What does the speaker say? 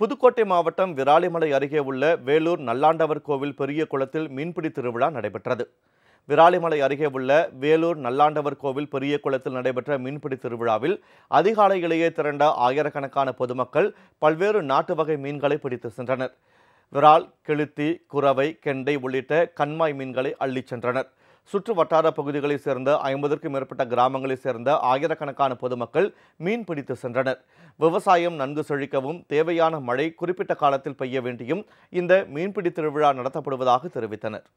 புதுக்கோட்டை மாவட்டம் விராலிமலை அருகே உள்ள வேலூர் நல்லாண்டவர் கோவில் பெரிய குளத்தில் மீன்பிடி திருவிழா நடைபெற்றது விராலிமலை அருகே உள்ள வேலூர் நல்லாண்டவர் கோவில் பெரிய குளத்தில் நடைபெற்ற மீன்பிடி திருவிழாவில் அதிகாலையிலேயே திரண்ட ஆயிரக்கணக்கான பொதுமக்கள் பல்வேறு நாட்டு வகை மீன்களை பிடித்து சென்றனர் விரால் கெளுத்தி குறவை கெண்டை உள்ளிட்ட கண்மாய் மீன்களை அள்ளிச் சென்றனர் சுற்று வட்டார பகுதிகளைச் சேர்ந்த ஐம்பதற்கும் மேற்பட்ட கிராமங்களைச் சேர்ந்த ஆயிரக்கணக்கான பொதுமக்கள் மீன் பிடித்து சென்றனர் விவசாயம் நன்கு செழிக்கவும் தேவையான மழை குறிப்பிட்ட காலத்தில் பெய்ய வேண்டியும் இந்த மீன்பிடி திருவிழா நடத்தப்படுவதாக தெரிவித்தனர்